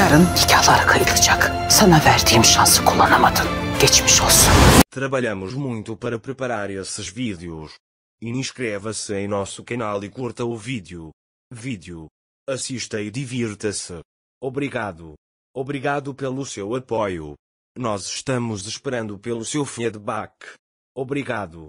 Yarın Sana verdiğim şansı kullanamadın. Geçmiş olsun. Trabalhamos muito para preparar esses vídeos. Inscreva-se em nosso canal e curta o vídeo. Vídeo. Assista e divirta-se. Obrigado. Obrigado pelo seu apoio. Nós estamos esperando pelo seu feedback. Obrigado.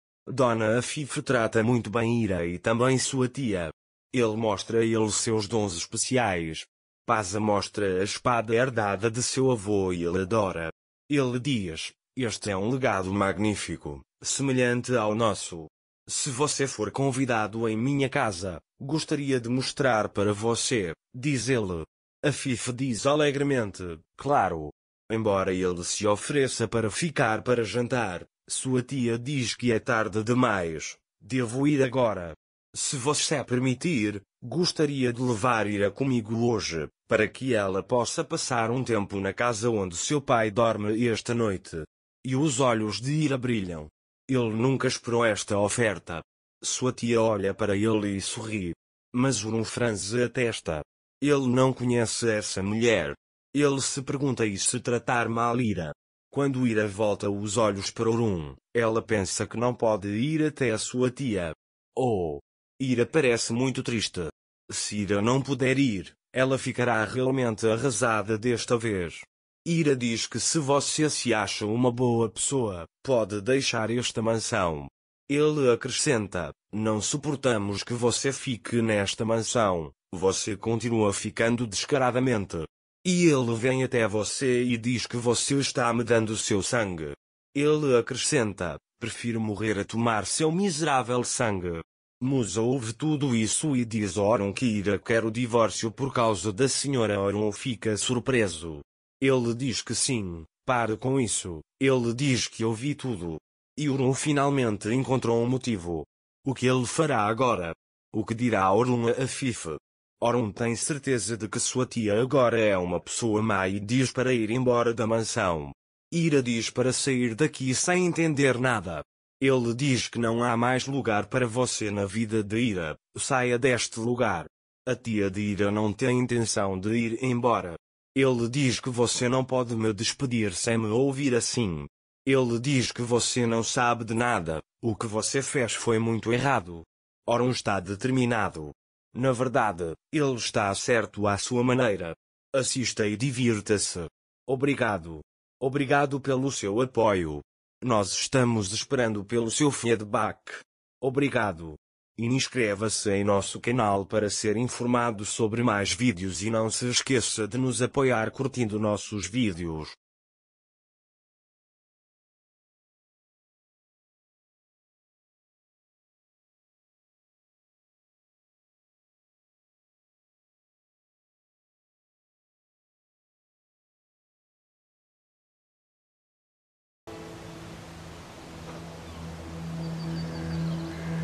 Dona Afife trata muito bem Ira e também sua tia. Ele mostra a ele seus dons especiais. Pasa mostra a espada herdada de seu avô e ele adora. Ele diz, este é um legado magnífico, semelhante ao nosso. Se você for convidado em minha casa, gostaria de mostrar para você, diz ele. Afif diz alegremente, claro. Embora ele se ofereça para ficar para jantar, sua tia diz que é tarde demais. Devo ir agora. Se você permitir, gostaria de levar Ira comigo hoje, para que ela possa passar um tempo na casa onde seu pai dorme esta noite. E os olhos de Ira brilham. Ele nunca esperou esta oferta. Sua tia olha para ele e sorri. Mas o não franze a testa. Ele não conhece essa mulher. Ele se pergunta e se tratar mal Ira. Quando Ira volta os olhos para Orum, ela pensa que não pode ir até a sua tia. Oh! Ira parece muito triste. Se Ira não puder ir, ela ficará realmente arrasada desta vez. Ira diz que se você se acha uma boa pessoa, pode deixar esta mansão. Ele acrescenta: Não suportamos que você fique nesta mansão, você continua ficando descaradamente. E ele vem até você e diz que você está me dando seu sangue. Ele acrescenta: Prefiro morrer a tomar seu miserável sangue. Musa ouve tudo isso e diz a Oron que Ira quer o divórcio por causa da senhora Oron fica surpreso. Ele diz que sim, pare com isso, ele diz que ouvi tudo. E Oron finalmente encontrou um motivo. O que ele fará agora? O que dirá Oron a Fife? Orum tem certeza de que sua tia agora é uma pessoa má e diz para ir embora da mansão. Ira diz para sair daqui sem entender nada. Ele diz que não há mais lugar para você na vida de Ira, saia deste lugar. A tia de Ira não tem intenção de ir embora. Ele diz que você não pode me despedir sem me ouvir assim. Ele diz que você não sabe de nada, o que você fez foi muito errado. Orum está determinado na verdade, ele está certo à sua maneira. Assista e divirta-se. Obrigado. Obrigado pelo seu apoio. Nós estamos esperando pelo seu feedback. Obrigado. inscreva-se em nosso canal para ser informado sobre mais vídeos e não se esqueça de nos apoiar curtindo nossos vídeos.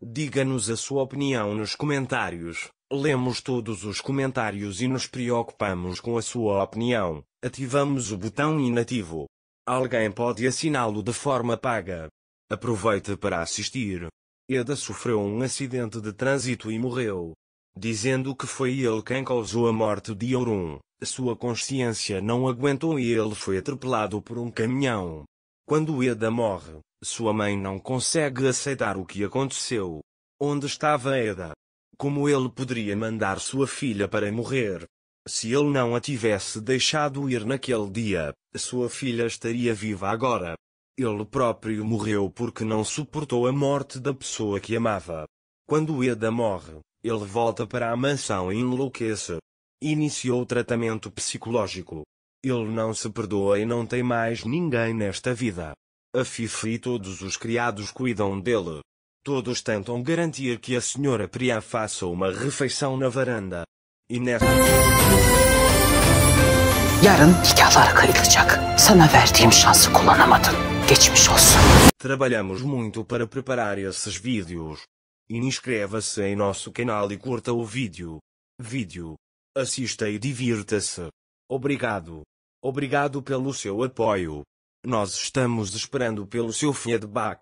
Diga-nos a sua opinião nos comentários. Lemos todos os comentários e nos preocupamos com a sua opinião. Ativamos o botão inativo. Alguém pode assiná-lo de forma paga. Aproveite para assistir. Eda sofreu um acidente de trânsito e morreu. Dizendo que foi ele quem causou a morte de Aurum, sua consciência não aguentou e ele foi atropelado por um caminhão. Quando Eda morre, sua mãe não consegue aceitar o que aconteceu. Onde estava Eda? Como ele poderia mandar sua filha para morrer? Se ele não a tivesse deixado ir naquele dia, sua filha estaria viva agora. Ele próprio morreu porque não suportou a morte da pessoa que amava. Quando Eda morre, ele volta para a mansão e enlouquece. Iniciou tratamento psicológico. Ele não se perdoa e não tem mais ninguém nesta vida. A Fifi e todos os criados cuidam dele. Todos tentam garantir que a senhora Priá faça uma refeição na varanda. E nessa... Yarın Sana verdiğim şansı kullanamadın. Geçmiş olsun. Trabalhamos muito para preparar esses vídeos. Inscreva-se em nosso canal e curta o vídeo. Vídeo. Assista e divirta-se. Obrigado. Obrigado pelo seu apoio. Nós estamos esperando pelo seu feedback.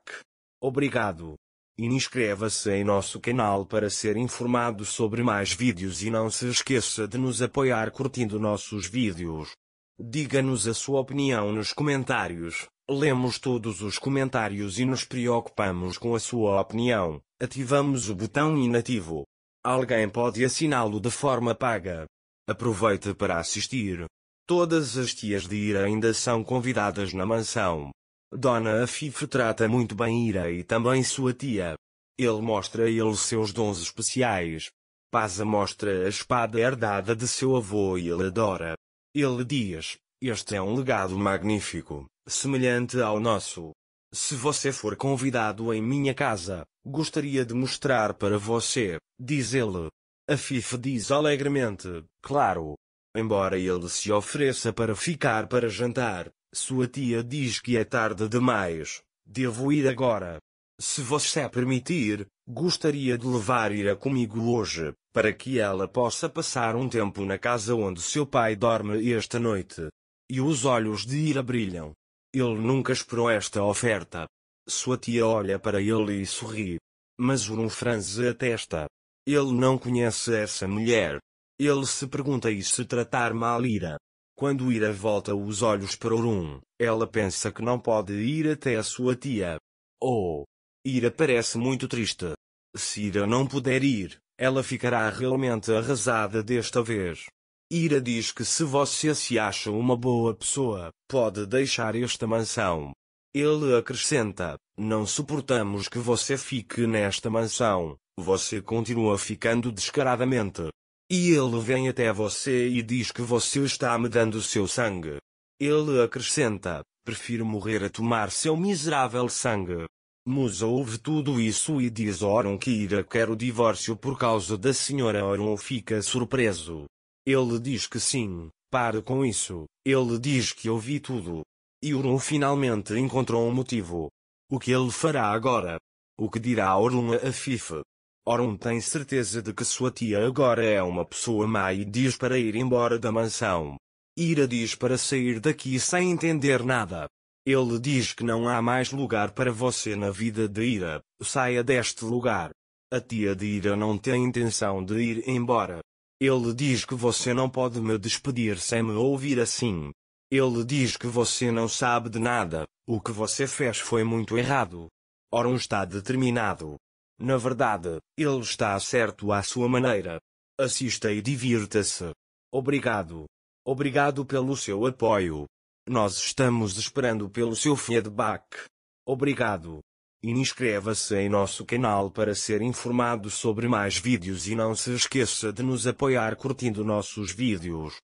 Obrigado. inscreva-se em nosso canal para ser informado sobre mais vídeos e não se esqueça de nos apoiar curtindo nossos vídeos. Diga-nos a sua opinião nos comentários. Lemos todos os comentários e nos preocupamos com a sua opinião. Ativamos o botão inativo. Alguém pode assiná-lo de forma paga. Aproveite para assistir. Todas as tias de Ira ainda são convidadas na mansão. Dona Afife trata muito bem Ira e também sua tia. Ele mostra a ele seus dons especiais. Paza mostra a espada herdada de seu avô e ele adora. Ele diz: Este é um legado magnífico, semelhante ao nosso. Se você for convidado em minha casa, gostaria de mostrar para você, diz ele, a FIFA diz alegremente: Claro. Embora ele se ofereça para ficar para jantar, sua tia diz que é tarde demais. Devo ir agora. Se você permitir, gostaria de levar Ira comigo hoje, para que ela possa passar um tempo na casa onde seu pai dorme esta noite. E os olhos de Ira brilham. Ele nunca esperou esta oferta. Sua tia olha para ele e sorri. Mas o não franze a testa. Ele não conhece essa mulher. Ele se pergunta e se tratar mal Ira. Quando Ira volta os olhos para Orum, ela pensa que não pode ir até a sua tia. Oh! Ira parece muito triste. Se Ira não puder ir, ela ficará realmente arrasada desta vez. Ira diz que se você se acha uma boa pessoa, pode deixar esta mansão. Ele acrescenta: Não suportamos que você fique nesta mansão, você continua ficando descaradamente. E ele vem até você e diz que você está me dando seu sangue. Ele acrescenta: Prefiro morrer a tomar seu miserável sangue. Musa ouve tudo isso e diz a Oron que Ira quer o divórcio por causa da senhora Oron fica surpreso. Ele diz que sim, pare com isso, ele diz que ouvi tudo, e Orlun finalmente encontrou um motivo. O que ele fará agora? O que dirá Orlun a Fife? Orlun tem certeza de que sua tia agora é uma pessoa má e diz para ir embora da mansão. Ira diz para sair daqui sem entender nada. Ele diz que não há mais lugar para você na vida de Ira, saia deste lugar. A tia de Ira não tem intenção de ir embora. Ele diz que você não pode me despedir sem me ouvir assim. Ele diz que você não sabe de nada, o que você fez foi muito errado. Ora, um está determinado. Na verdade, ele está certo à sua maneira. Assista e divirta-se. Obrigado. Obrigado pelo seu apoio. Nós estamos esperando pelo seu feedback. Obrigado. inscreva-se em nosso canal para ser informado sobre mais vídeos e não se esqueça de nos apoiar curtindo nossos vídeos.